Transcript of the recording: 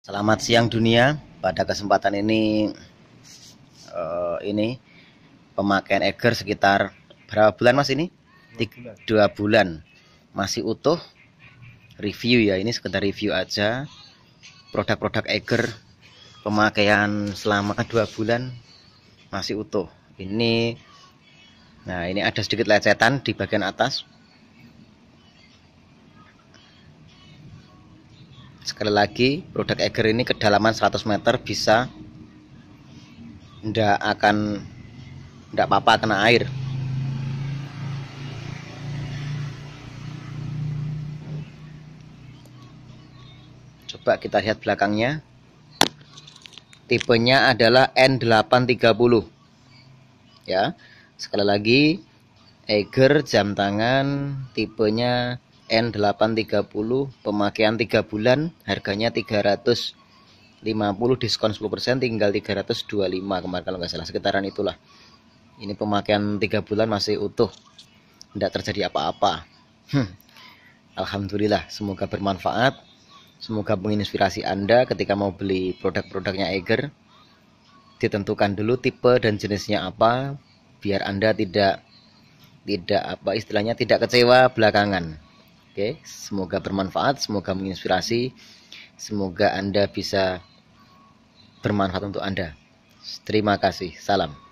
Selamat siang dunia. Pada kesempatan ini uh, ini pemakaian eger sekitar berapa bulan Mas ini? Tiga, dua bulan. Masih utuh. Review ya, ini sekedar review aja. Produk-produk eger pemakaian selama dua bulan masih utuh. Ini nah ini ada sedikit lecetan di bagian atas sekali lagi produk Eger ini kedalaman 100 meter bisa ndak akan ndak apa-apa kena air coba kita lihat belakangnya tipenya adalah N830 ya sekali lagi Eger jam tangan tipenya N830 pemakaian 3 bulan harganya 350 diskon 10% tinggal 325 kemarin kalau nggak salah sekitaran itulah ini pemakaian 3 bulan masih utuh tidak terjadi apa-apa hmm. Alhamdulillah semoga bermanfaat semoga menginspirasi Anda ketika mau beli produk-produknya Eger ditentukan dulu tipe dan jenisnya apa biar Anda tidak tidak apa istilahnya tidak kecewa belakangan Oke, semoga bermanfaat, semoga menginspirasi, semoga Anda bisa bermanfaat untuk Anda. Terima kasih. Salam.